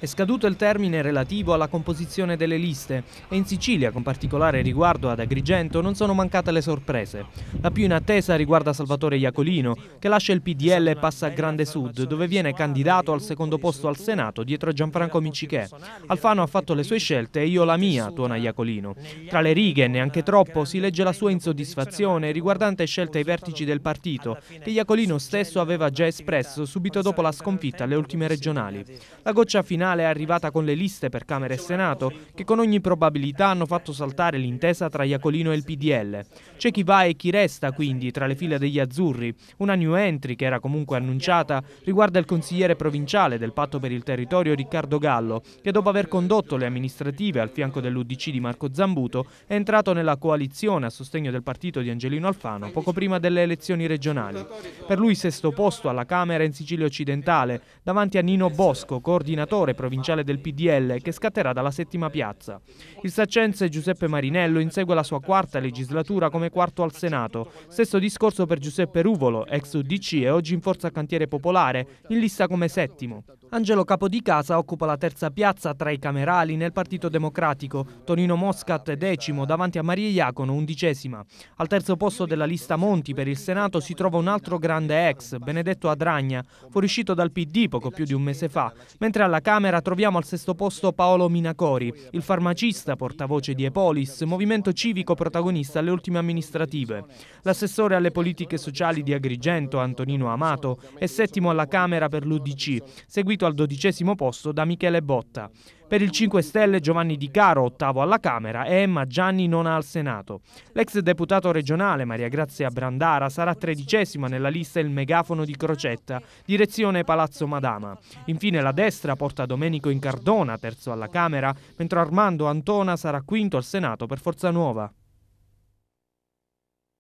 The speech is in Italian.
È scaduto il termine relativo alla composizione delle liste e in Sicilia, con particolare riguardo ad Agrigento, non sono mancate le sorprese. La più in attesa riguarda Salvatore Iacolino, che lascia il PDL e passa a Grande Sud, dove viene candidato al secondo posto al Senato dietro a Gianfranco Micichè. Alfano ha fatto le sue scelte e io la mia, tuona Iacolino. Tra le righe, neanche troppo, si legge la sua insoddisfazione riguardante scelte ai vertici del partito, che Iacolino stesso aveva già espresso subito dopo la sconfitta alle ultime regionali. La goccia finale finale è arrivata con le liste per Camera e Senato, che con ogni probabilità hanno fatto saltare l'intesa tra Iacolino e il PDL. C'è chi va e chi resta quindi tra le file degli azzurri. Una new entry, che era comunque annunciata, riguarda il consigliere provinciale del Patto per il Territorio Riccardo Gallo, che dopo aver condotto le amministrative al fianco dell'Udc di Marco Zambuto è entrato nella coalizione a sostegno del partito di Angelino Alfano poco prima delle elezioni regionali. Per lui sesto posto alla Camera in Sicilia occidentale, davanti a Nino Bosco, coordinatore provinciale del PDL che scatterà dalla settima piazza. Il saccense Giuseppe Marinello insegue la sua quarta legislatura come quarto al Senato. Stesso discorso per Giuseppe Ruvolo, ex UDC e oggi in forza Cantiere Popolare, in lista come settimo. Angelo Capodicasa occupa la terza piazza tra i camerali nel Partito Democratico, Tonino Moscat decimo davanti a Maria Iacono undicesima. Al terzo posto della lista Monti per il Senato si trova un altro grande ex, Benedetto Adragna, fuoriuscito dal PD poco più di un mese fa, mentre alla Camera Camera troviamo al sesto posto Paolo Minacori, il farmacista, portavoce di Epolis, movimento civico protagonista alle ultime amministrative. L'assessore alle politiche sociali di Agrigento, Antonino Amato, è settimo alla Camera per l'UDC, seguito al dodicesimo posto da Michele Botta. Per il 5 Stelle Giovanni Di Caro, ottavo alla Camera, e Emma Gianni nona al Senato. L'ex deputato regionale Maria Grazia Brandara sarà tredicesima nella lista Il Megafono di Crocetta, direzione Palazzo Madama. Infine la destra porta Domenico Incardona, terzo alla Camera, mentre Armando Antona sarà quinto al Senato per Forza Nuova.